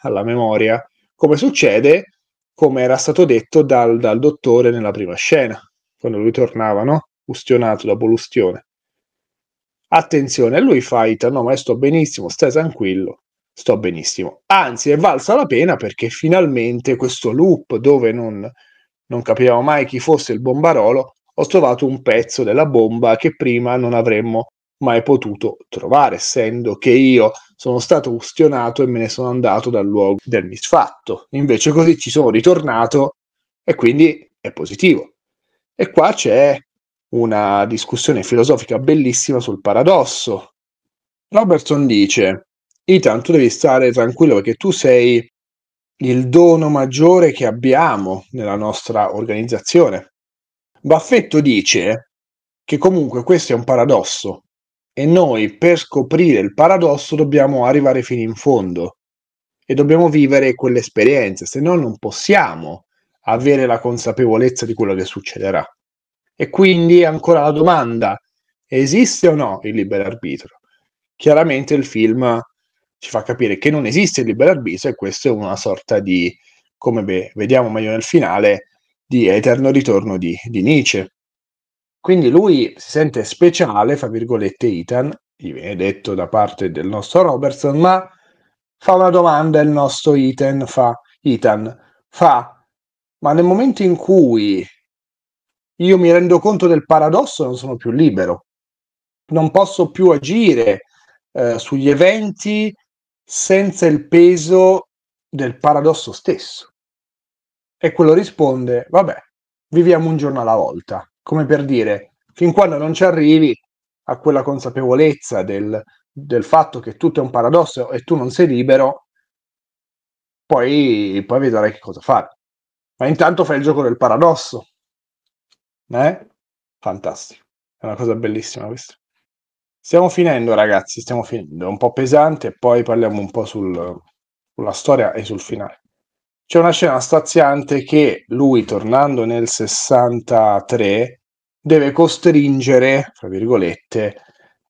alla memoria, come succede, come era stato detto dal, dal dottore nella prima scena, quando lui tornava, no? Ustionato dopo l'ustione. Attenzione, lui fa Ita, no ma io sto benissimo, stai tranquillo, sto benissimo. Anzi, è valsa la pena perché finalmente questo loop dove non, non capivamo mai chi fosse il bombarolo, ho trovato un pezzo della bomba che prima non avremmo ma hai potuto trovare, essendo che io sono stato ustionato e me ne sono andato dal luogo del misfatto. Invece così ci sono ritornato e quindi è positivo. E qua c'è una discussione filosofica bellissima sul paradosso. Robertson dice, Ethan, tu devi stare tranquillo perché tu sei il dono maggiore che abbiamo nella nostra organizzazione. Baffetto dice che comunque questo è un paradosso, e noi per scoprire il paradosso dobbiamo arrivare fino in fondo e dobbiamo vivere quelle esperienze, se no non possiamo avere la consapevolezza di quello che succederà. E quindi ancora la domanda, esiste o no il libero arbitro? Chiaramente il film ci fa capire che non esiste il libero arbitro e questo è una sorta di, come vediamo meglio nel finale, di eterno ritorno di, di Nietzsche. Quindi lui si sente speciale, fra virgolette, Ethan, gli viene detto da parte del nostro Robertson, ma fa una domanda il nostro Ethan, fa, Ethan, fa, ma nel momento in cui io mi rendo conto del paradosso non sono più libero, non posso più agire eh, sugli eventi senza il peso del paradosso stesso. E quello risponde, vabbè, viviamo un giorno alla volta come per dire, fin quando non ci arrivi a quella consapevolezza del, del fatto che tutto è un paradosso e tu non sei libero, poi, poi vedrai che cosa fare. Ma intanto fai il gioco del paradosso. Eh? Fantastico, è una cosa bellissima questa. Stiamo finendo ragazzi, stiamo finendo, è un po' pesante, poi parliamo un po' sul, sulla storia e sul finale. C'è una scena straziante che lui, tornando nel 63, deve costringere, tra virgolette,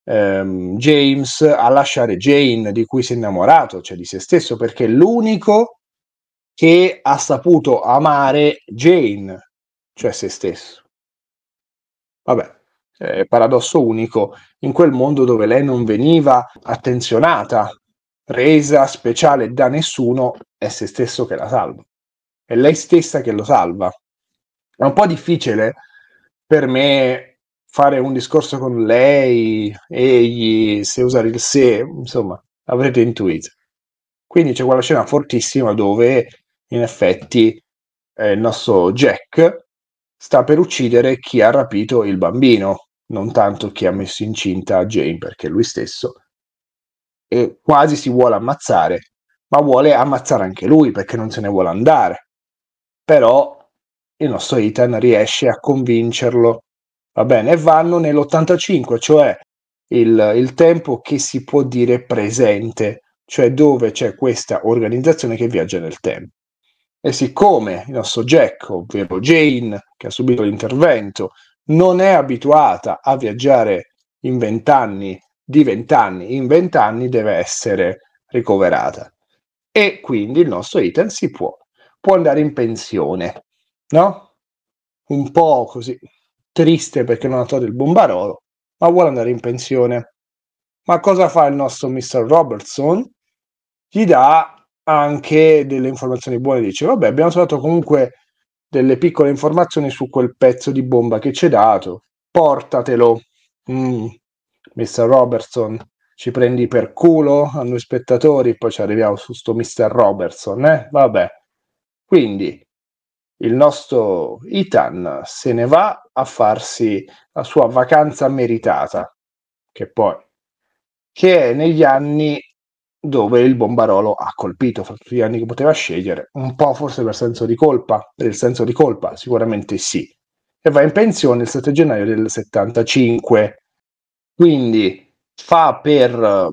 ehm, James a lasciare Jane di cui si è innamorato, cioè di se stesso, perché è l'unico che ha saputo amare Jane, cioè se stesso. Vabbè, eh, paradosso unico, in quel mondo dove lei non veniva attenzionata, resa speciale da nessuno, è se stesso che la salva, è lei stessa che lo salva. È un po' difficile per me fare un discorso con lei, egli, se usare il se, insomma, avrete intuito. Quindi c'è quella scena fortissima dove in effetti eh, il nostro Jack sta per uccidere chi ha rapito il bambino, non tanto chi ha messo incinta Jane, perché è lui stesso, e quasi si vuole ammazzare ma vuole ammazzare anche lui perché non se ne vuole andare. Però il nostro Ethan riesce a convincerlo. Va bene, e vanno nell'85, cioè il, il tempo che si può dire presente, cioè dove c'è questa organizzazione che viaggia nel tempo. E siccome il nostro Jack, ovvero Jane, che ha subito l'intervento, non è abituata a viaggiare in vent'anni, di vent'anni in vent'anni, deve essere ricoverata e quindi il nostro item si può, può andare in pensione, no? Un po' così triste perché non ha trovato il bombarolo, ma vuole andare in pensione. Ma cosa fa il nostro Mr. Robertson? Gli dà anche delle informazioni buone, dice vabbè abbiamo trovato comunque delle piccole informazioni su quel pezzo di bomba che ci hai dato, portatelo, mm, Mr. Robertson, ci prendi per culo a noi spettatori, poi ci arriviamo su sto Mr. Robertson, eh? Vabbè. Quindi il nostro Itan se ne va a farsi la sua vacanza meritata, che poi che è negli anni dove il bombarolo ha colpito, fra tutti gli anni che poteva scegliere, un po' forse per senso di colpa, per il senso di colpa, sicuramente sì. E va in pensione il 7 gennaio del 75. Quindi fa per, eh,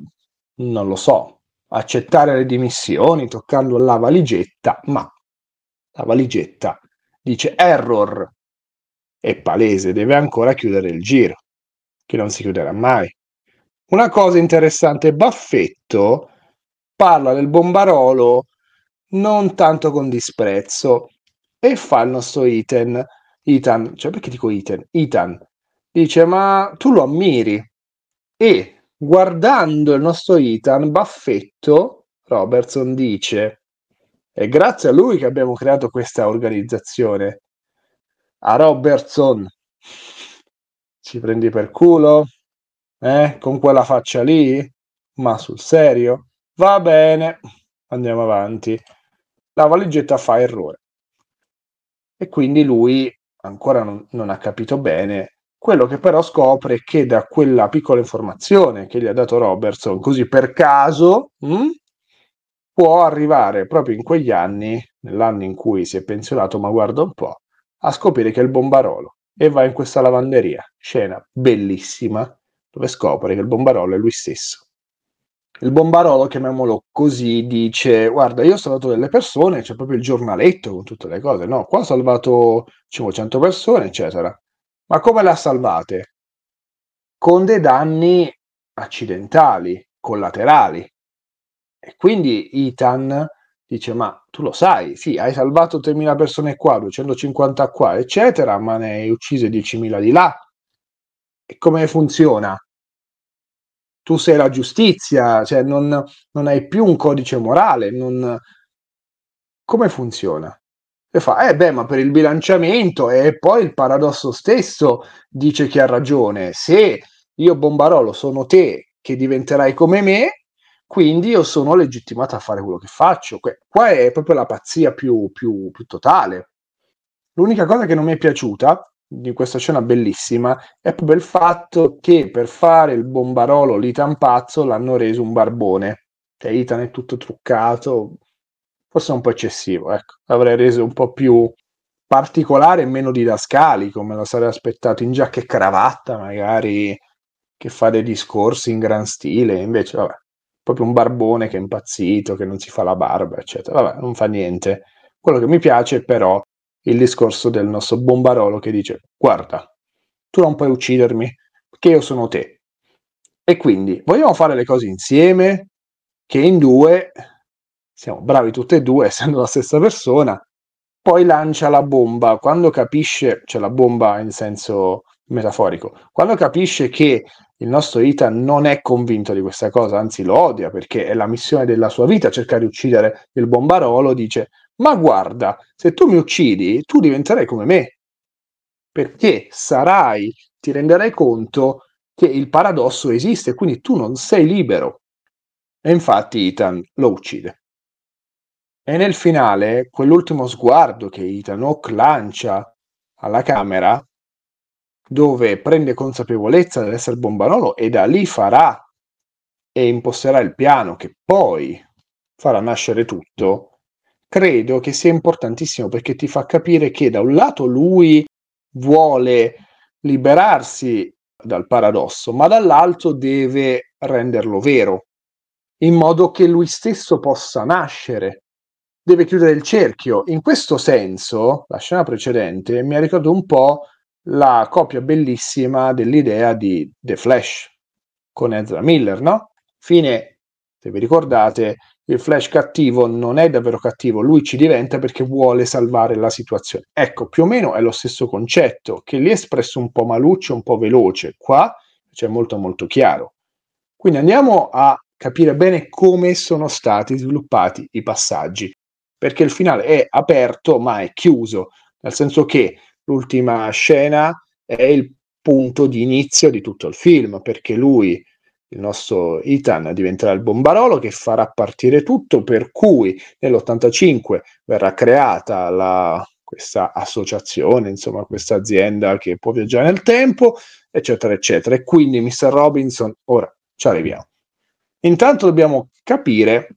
non lo so, accettare le dimissioni toccando la valigetta, ma la valigetta dice error, è palese, deve ancora chiudere il giro, che non si chiuderà mai. Una cosa interessante, Baffetto parla del bombarolo non tanto con disprezzo e fa il nostro Iten, Itan, cioè perché dico Iten? Itan dice ma tu lo ammiri e guardando il nostro Ethan Baffetto, Robertson dice, è grazie a lui che abbiamo creato questa organizzazione. A Robertson ci prendi per culo? Eh? Con quella faccia lì? Ma sul serio? Va bene, andiamo avanti. La valigetta fa errore. E quindi lui ancora non, non ha capito bene quello che però scopre è che da quella piccola informazione che gli ha dato Robertson, così per caso, mh, hm, può arrivare proprio in quegli anni, nell'anno in cui si è pensionato, ma guarda un po', a scoprire che è il bombarolo e va in questa lavanderia. Scena bellissima dove scopre che il bombarolo è lui stesso. Il bombarolo, chiamiamolo così, dice: Guarda, io ho salvato delle persone, c'è proprio il giornaletto con tutte le cose. No, qua ho salvato 500 diciamo, persone, eccetera. Ma come la salvate? Con dei danni accidentali, collaterali. E quindi Ethan dice, ma tu lo sai, sì, hai salvato 3.000 persone qua, 250 qua, eccetera, ma ne hai uccise 10.000 di là. E come funziona? Tu sei la giustizia, cioè non, non hai più un codice morale, non... come funziona? E fa, eh beh, ma per il bilanciamento e poi il paradosso stesso dice che ha ragione. Se io Bombarolo sono te che diventerai come me, quindi io sono legittimato a fare quello che faccio. Qua è proprio la pazzia più, più, più totale. L'unica cosa che non mi è piaciuta di questa scena bellissima è proprio il fatto che per fare il bombarolo l'Itan pazzo l'hanno reso un barbone. Cioè Itan è tutto truccato, forse un po' eccessivo, ecco. L'avrei reso un po' più particolare e meno didascalico, me lo sarei aspettato in giacca e cravatta, magari che fa dei discorsi in gran stile, invece vabbè, proprio un barbone che è impazzito, che non si fa la barba, eccetera. Vabbè, non fa niente. Quello che mi piace è però il discorso del nostro bombarolo che dice "Guarda, tu non puoi uccidermi, perché io sono te". E quindi vogliamo fare le cose insieme che in due siamo bravi tutti e due, (laughs) essendo la stessa persona, poi lancia la bomba, quando capisce, cioè la bomba in senso metaforico, quando capisce che il nostro Ita non è convinto di questa cosa, anzi lo odia perché è la missione della sua vita cercare di uccidere il bombarolo, dice ma guarda, se tu mi uccidi, tu diventerai come me, perché sarai, ti renderai conto che il paradosso esiste, quindi tu non sei libero. E infatti Ethan lo uccide. E nel finale, quell'ultimo sguardo che Ethan Hawke lancia alla camera, dove prende consapevolezza dell'essere bombarolo e da lì farà e imposterà il piano che poi farà nascere tutto, credo che sia importantissimo perché ti fa capire che da un lato lui vuole liberarsi dal paradosso, ma dall'altro deve renderlo vero, in modo che lui stesso possa nascere deve chiudere il cerchio. In questo senso, la scena precedente mi ha ricordato un po' la copia bellissima dell'idea di The Flash con Ezra Miller, no? Fine, se vi ricordate, il Flash cattivo non è davvero cattivo, lui ci diventa perché vuole salvare la situazione. Ecco, più o meno è lo stesso concetto, che lì è espresso un po' maluccio, un po' veloce, qua c'è molto molto chiaro. Quindi andiamo a capire bene come sono stati sviluppati i passaggi perché il finale è aperto ma è chiuso, nel senso che l'ultima scena è il punto di inizio di tutto il film, perché lui, il nostro Ethan, diventerà il bombarolo che farà partire tutto, per cui nell'85 verrà creata la, questa associazione, insomma, questa azienda che può viaggiare nel tempo, eccetera, eccetera. E quindi, Mr. Robinson, ora ci arriviamo. Intanto dobbiamo capire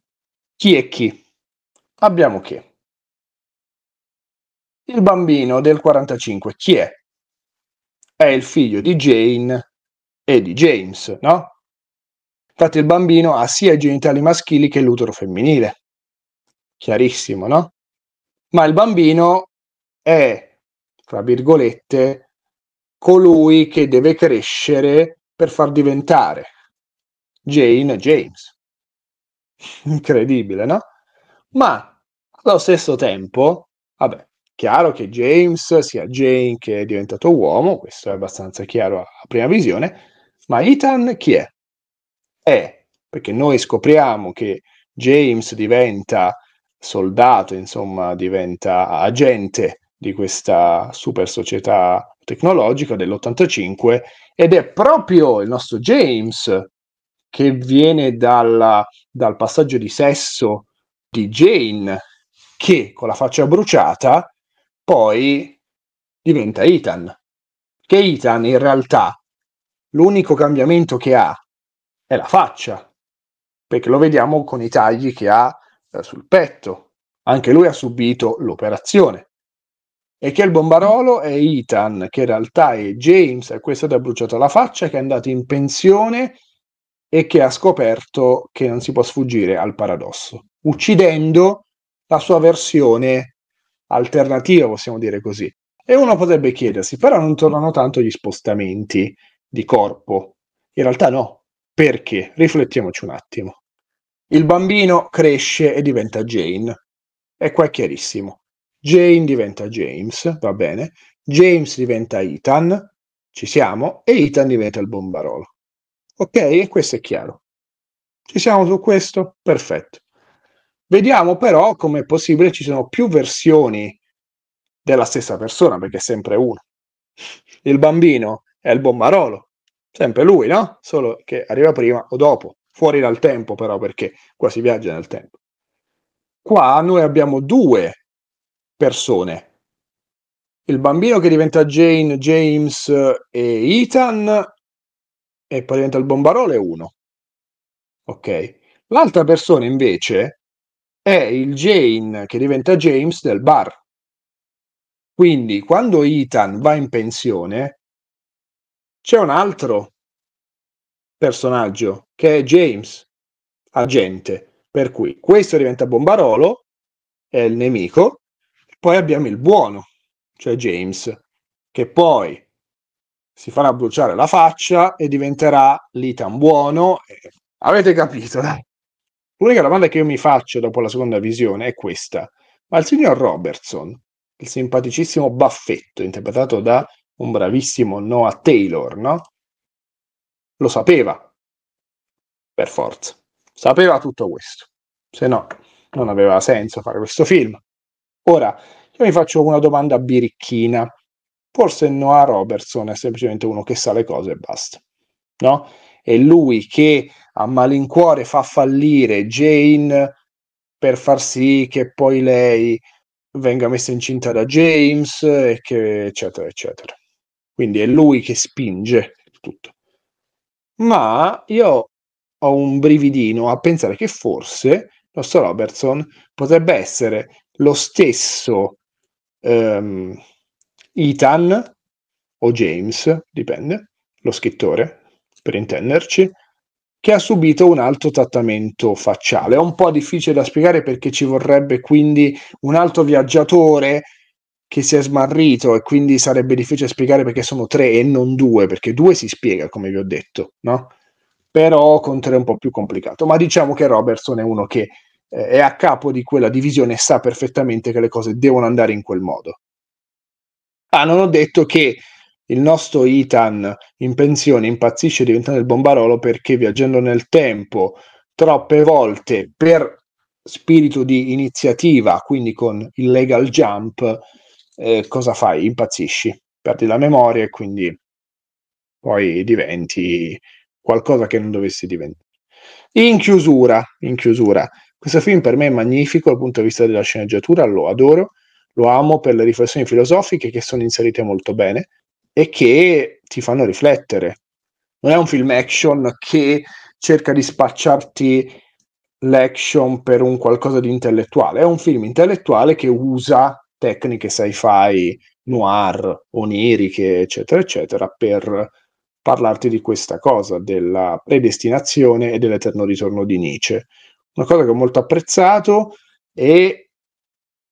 chi è chi, Abbiamo che il bambino del 45 chi è? È il figlio di Jane e di James, no? Infatti il bambino ha sia i genitali maschili che l'utero femminile. Chiarissimo, no? Ma il bambino è, tra virgolette, colui che deve crescere per far diventare Jane e James. Incredibile, no? ma allo stesso tempo, vabbè, chiaro che James sia Jane che è diventato uomo, questo è abbastanza chiaro a prima visione, ma Ethan chi è? È, perché noi scopriamo che James diventa soldato, insomma, diventa agente di questa super società tecnologica dell'85 ed è proprio il nostro James che viene dalla, dal passaggio di sesso di Jane che con la faccia bruciata poi diventa Ethan. Che Ethan in realtà l'unico cambiamento che ha è la faccia, perché lo vediamo con i tagli che ha eh, sul petto. Anche lui ha subito l'operazione. E che il bombarolo è Ethan, che in realtà è James, a cui è stata bruciata la faccia, che è andato in pensione e che ha scoperto che non si può sfuggire al paradosso uccidendo la sua versione alternativa, possiamo dire così. E uno potrebbe chiedersi, però non tornano tanto gli spostamenti di corpo. In realtà no. Perché? Riflettiamoci un attimo. Il bambino cresce e diventa Jane. E qua è chiarissimo. Jane diventa James, va bene. James diventa Ethan, ci siamo, e Ethan diventa il bombarolo. Ok? E questo è chiaro. Ci siamo su questo? Perfetto. Vediamo però come è possibile ci sono più versioni della stessa persona, perché è sempre uno. Il bambino è il bombarolo, sempre lui, no? Solo che arriva prima o dopo, fuori dal tempo però, perché qua si viaggia nel tempo. Qua noi abbiamo due persone. Il bambino che diventa Jane, James eh, e Ethan e poi diventa il bombarolo è uno. Ok. L'altra persona invece è il Jane che diventa James del bar. Quindi quando Ethan va in pensione c'è un altro personaggio che è James, agente. Per cui questo diventa Bombarolo, è il nemico, poi abbiamo il buono, cioè James, che poi si farà bruciare la faccia e diventerà l'Ethan buono. Avete capito? Dai. L'unica domanda che io mi faccio dopo la seconda visione è questa. Ma il signor Robertson, il simpaticissimo baffetto interpretato da un bravissimo Noah Taylor, no? Lo sapeva, per forza. Sapeva tutto questo. Se no, non aveva senso fare questo film. Ora, io mi faccio una domanda birichina. Forse Noah Robertson è semplicemente uno che sa le cose e basta. No? È lui che a malincuore fa fallire Jane per far sì che poi lei venga messa incinta da James, e che, eccetera, eccetera. Quindi è lui che spinge tutto. Ma io ho un brividino a pensare che forse il nostro Robertson potrebbe essere lo stesso um, Ethan o James, dipende, lo scrittore, per intenderci, che ha subito un altro trattamento facciale. È un po' difficile da spiegare perché ci vorrebbe quindi un altro viaggiatore che si è smarrito e quindi sarebbe difficile spiegare perché sono tre e non due, perché due si spiega, come vi ho detto, no? Però con tre è un po' più complicato. Ma diciamo che Robertson è uno che eh, è a capo di quella divisione e sa perfettamente che le cose devono andare in quel modo. Ah, non ho detto che il nostro Itan in pensione impazzisce diventando il bombarolo perché viaggiando nel tempo troppe volte per spirito di iniziativa, quindi con il legal jump, eh, cosa fai? Impazzisci, perdi la memoria e quindi poi diventi qualcosa che non dovessi diventare. In chiusura, in chiusura, questo film per me è magnifico dal punto di vista della sceneggiatura, lo adoro, lo amo per le riflessioni filosofiche che sono inserite molto bene, e che ti fanno riflettere. Non è un film action che cerca di spacciarti l'action per un qualcosa di intellettuale, è un film intellettuale che usa tecniche sci-fi, noir, oniriche, eccetera, eccetera, per parlarti di questa cosa, della predestinazione e dell'eterno ritorno di Nietzsche. Una cosa che ho molto apprezzato e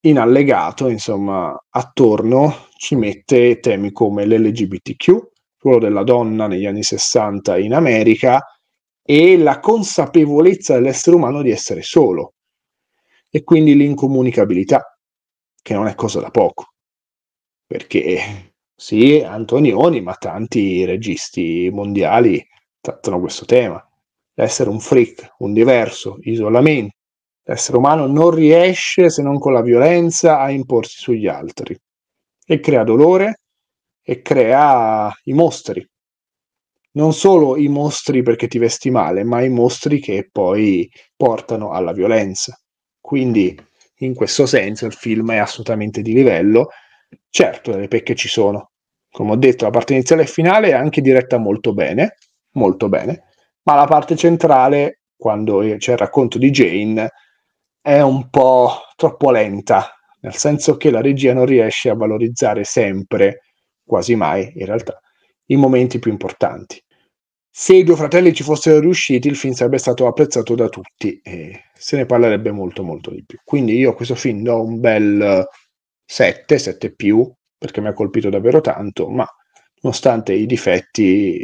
in allegato, insomma, attorno ci mette temi come l'LGBTQ, quello della donna negli anni 60 in America e la consapevolezza dell'essere umano di essere solo e quindi l'incomunicabilità, che non è cosa da poco, perché sì, Antonioni, ma tanti registi mondiali trattano questo tema, l'essere un freak, un diverso, isolamento, L'essere umano non riesce, se non con la violenza, a imporsi sugli altri e crea dolore e crea i mostri. Non solo i mostri perché ti vesti male, ma i mostri che poi portano alla violenza. Quindi, in questo senso, il film è assolutamente di livello. Certo, le pecche ci sono. Come ho detto, la parte iniziale e finale è anche diretta molto bene, molto bene, ma la parte centrale, quando c'è il racconto di Jane, è un po' troppo lenta, nel senso che la regia non riesce a valorizzare sempre, quasi mai in realtà, i momenti più importanti. Se i due fratelli ci fossero riusciti, il film sarebbe stato apprezzato da tutti e se ne parlerebbe molto molto di più. Quindi io a questo film do un bel 7, 7 più, perché mi ha colpito davvero tanto, ma nonostante i difetti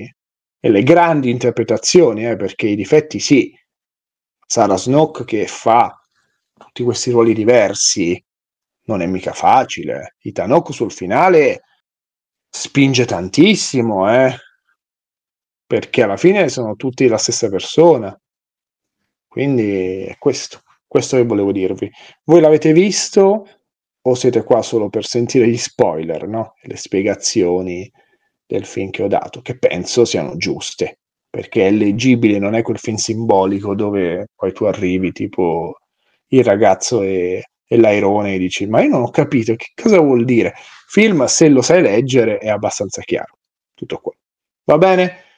e le grandi interpretazioni, eh, perché i difetti sì, Sarah Snook che fa tutti questi ruoli diversi non è mica facile. Itanoku sul finale spinge tantissimo, eh? perché alla fine sono tutti la stessa persona. Quindi è questo, questo che volevo dirvi. Voi l'avete visto o siete qua solo per sentire gli spoiler, no? le spiegazioni del film che ho dato, che penso siano giuste, perché è leggibile, non è quel film simbolico dove poi tu arrivi tipo il ragazzo e, e l'airone e dici ma io non ho capito che cosa vuol dire. Film, se lo sai leggere, è abbastanza chiaro. Tutto qua. Va bene?